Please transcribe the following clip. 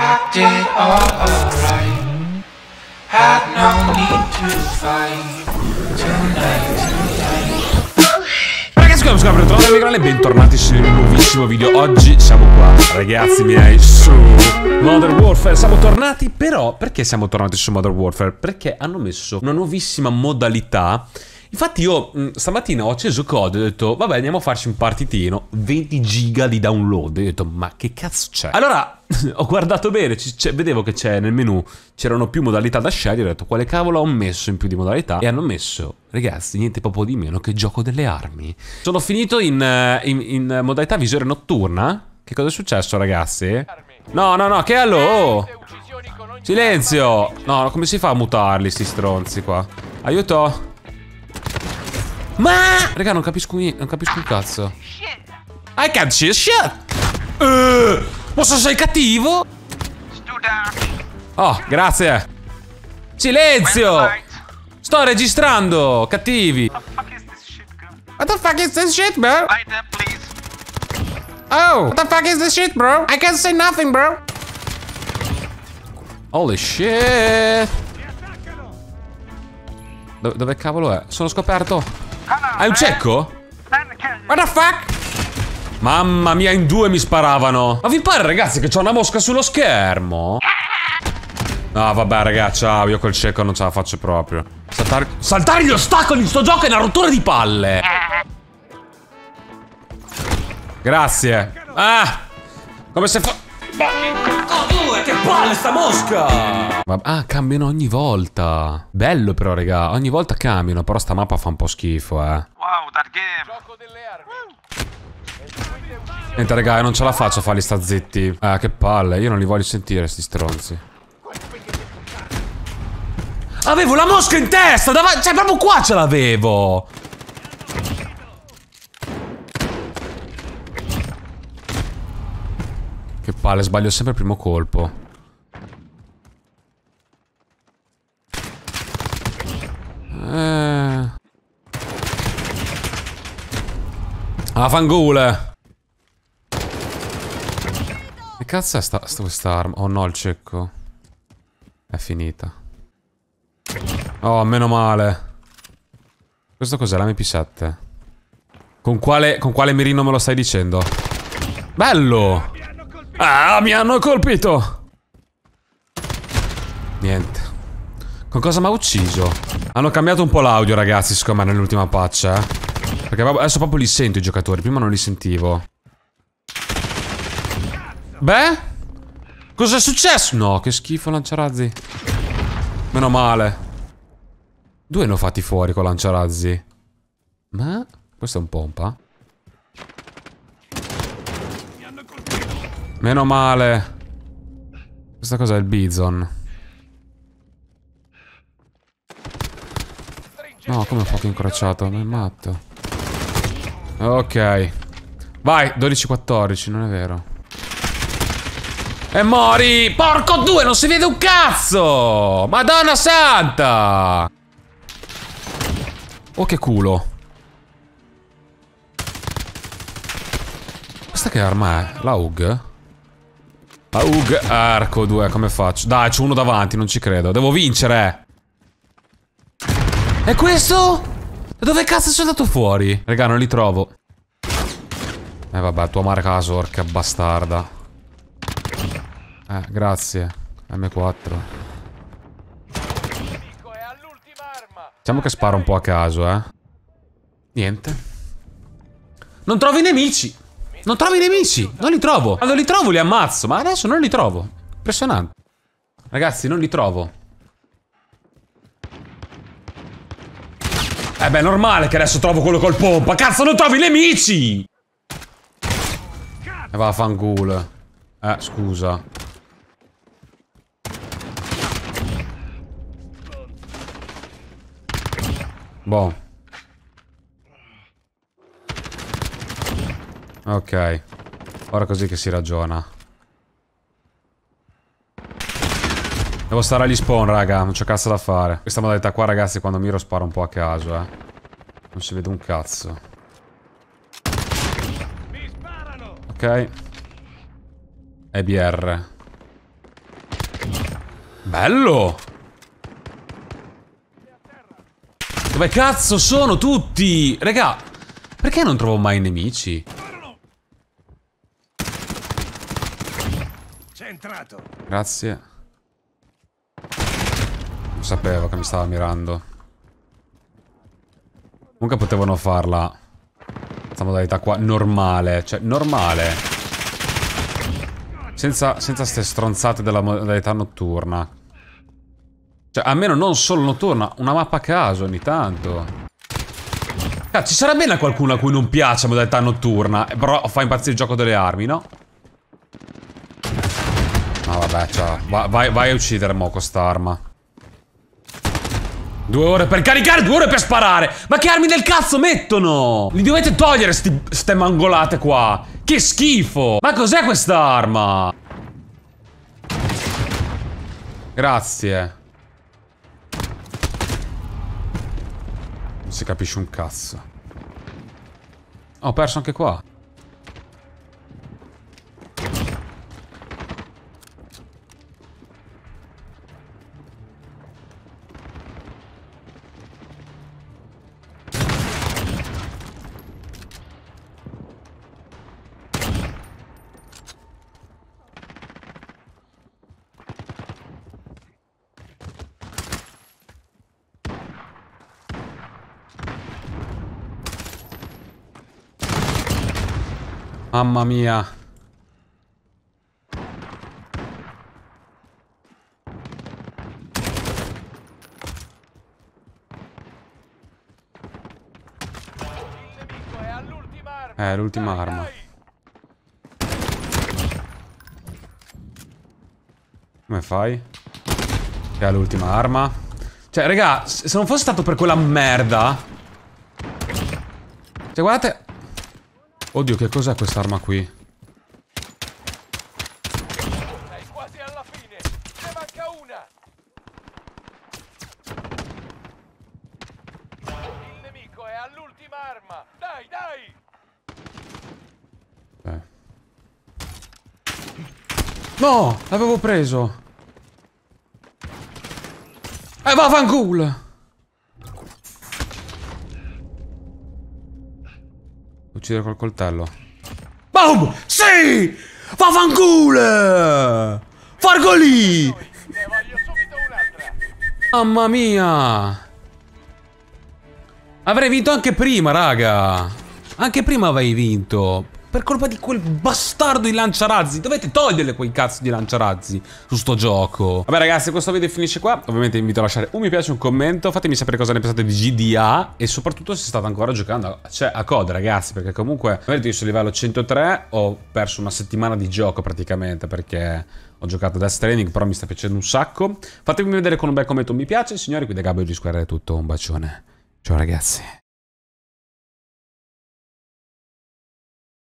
I did alright. Had no need to fight tonight, tonight. Ragazzi, come scopro, trovo canale e bentornati su un nuovissimo video. Oggi siamo qua, ragazzi miei, su Modern Warfare. Siamo tornati, però, perché siamo tornati su Modern Warfare? Perché hanno messo una nuovissima modalità Infatti io mh, mm, stamattina ho acceso code e ho detto vabbè andiamo a farci un partitino, 20 giga di download, e ho detto ma che cazzo c'è? Allora ho guardato bene, vedevo che c'è nel menu, c'erano più modalità da scegliere, ho detto quale cavolo ho messo in più di modalità e hanno messo, ragazzi, niente proprio di meno che gioco delle armi. Sono finito in, eh, in, in modalità visore notturna, che cosa è successo ragazzi? No, no, no, che allo? Oh! Silenzio! No, come si fa a mutarli sti stronzi qua? Aiuto! Ma Raga non capisco niente Non capisco un cazzo I can't see shit uh, Ma sei cattivo Oh grazie Silenzio Sto registrando Cattivi What the fuck is this shit bro Oh What the fuck is this shit bro I can't say nothing bro Holy shit Dove cavolo è? Sono scoperto hai un eh? cecco? What the fuck? Mamma mia, in due mi sparavano. Ma vi pare, ragazzi, che c'ho una mosca sullo schermo? No, vabbè, ragazzi, ciao. Ah, io col cieco non ce la faccio proprio. Saltar Saltare gli ostacoli in sto gioco è una rottura di palle. Grazie. Ah, come se fa che palle sta mosca! ah, cambiano ogni volta. Bello però, raga, ogni volta cambiano, però sta mappa fa un po' schifo, eh. Wow, that game. Gioco delle armi. Niente, raga, non ce la faccio a farli sta zitti. Ah, che palle, io non li voglio sentire, sti stronzi. Avevo la mosca in testa, cioè proprio qua ce l'avevo. palle, sbaglio sempre il primo colpo. Eh... Ah, fangule! Che cazzo è sta, sta questa arma? Oh no, il cecco. È finita. Oh, meno male. Questo cos'è? La mp 7 Con quale, con quale mirino me lo stai dicendo? Bello! Ah, mi hanno colpito! Niente. Con cosa mi ha ucciso? Hanno cambiato un po' l'audio, ragazzi, secondo me, nell'ultima patch, eh. Perché adesso proprio li sento i giocatori, prima non li sentivo. Beh? Cos'è successo? No, che schifo lanciarazzi. Meno male. Due ne ho fatti fuori con lanciarazzi. Ma... Questo è un pompa? Meno male. Questa cosa è il Bison. No, come ho fucking incrociato? Ma è matto. Ok. Vai, 12-14, non è vero. E mori! Porco due, non si vede un cazzo! Madonna santa! Oh, che culo. Questa che arma è? La UG? Aug... Arco 2, come faccio? Dai, c'è uno davanti, non ci credo. Devo vincere! E questo? Da dove cazzo sono andato fuori? Regà, non li trovo. Eh vabbè, tua marca la sorca, bastarda. Eh, grazie. M4. Diciamo che sparo un po' a caso, eh. Niente. Non trovi nemici! Non trovo i nemici. Non li trovo. Quando li trovo li ammazzo. Ma adesso non li trovo. Impressionante. Ragazzi, non li trovo. Eh beh, è normale che adesso trovo quello col pompa. Cazzo, non trovi i nemici! E va a fanculo. Eh, scusa. Boh. Ok. Ora così che si ragiona. Devo stare agli spawn, raga. Non c'è cazzo da fare. Questa modalità qua, ragazzi, quando miro sparo un po' a caso, eh. Non si vede un cazzo. Ok. EBR. Bello! Dove cazzo sono tutti? Raga, perché non trovo mai nemici? Grazie. Non sapevo che mi stava mirando. Comunque potevano farla. Questa modalità qua normale. Cioè, normale. Senza, senza ste stronzate della modalità notturna. Cioè, almeno non solo notturna, una mappa a caso ogni tanto. Cazzo, ci sarà bene qualcuno a cui non piace la modalità notturna, però fa impazzire il gioco delle armi, no? Vabbè, ciao. Va vai, vai, a uccidere mo con sta arma. Due ore per caricare, due ore per sparare. Ma che armi del cazzo mettono? Li dovete togliere sti, ste mangolate qua. Che schifo. Ma cos'è questa arma? Grazie. Non si capisce un cazzo. Ho perso anche qua. Mamma mia. Eh, l'ultima arma. Come fai? Che ha l'ultima arma. Cioè, raga, se non fosse stato per quella merda... Cioè, guardate... Oddio, che cos'è quest'arma qui? è quasi alla fine. Ne manca una. Il nemico all'ultima Dai, dai. Eh. No, l'avevo preso. Eh, vaffanculo. Uccidere col coltello. Boom! Sì! Vaffanculo! Fargoli! Mamma mia! Avrei vinto anche prima, raga! Anche prima avevi vinto. Per colpa di quel bastardo di lanciarazzi Dovete toglierle quei cazzo di lanciarazzi Su sto gioco Vabbè ragazzi questo video finisce qua Ovviamente vi invito a lasciare un mi piace, un commento Fatemi sapere cosa ne pensate di GDA E soprattutto se state ancora giocando a, cioè, a COD ragazzi Perché comunque Vedete io sono livello 103 Ho perso una settimana di gioco praticamente Perché ho giocato a Death Stranding Però mi sta piacendo un sacco Fatemi vedere con un bel commento un mi piace Signori qui da Gabio di Square è tutto Un bacione Ciao ragazzi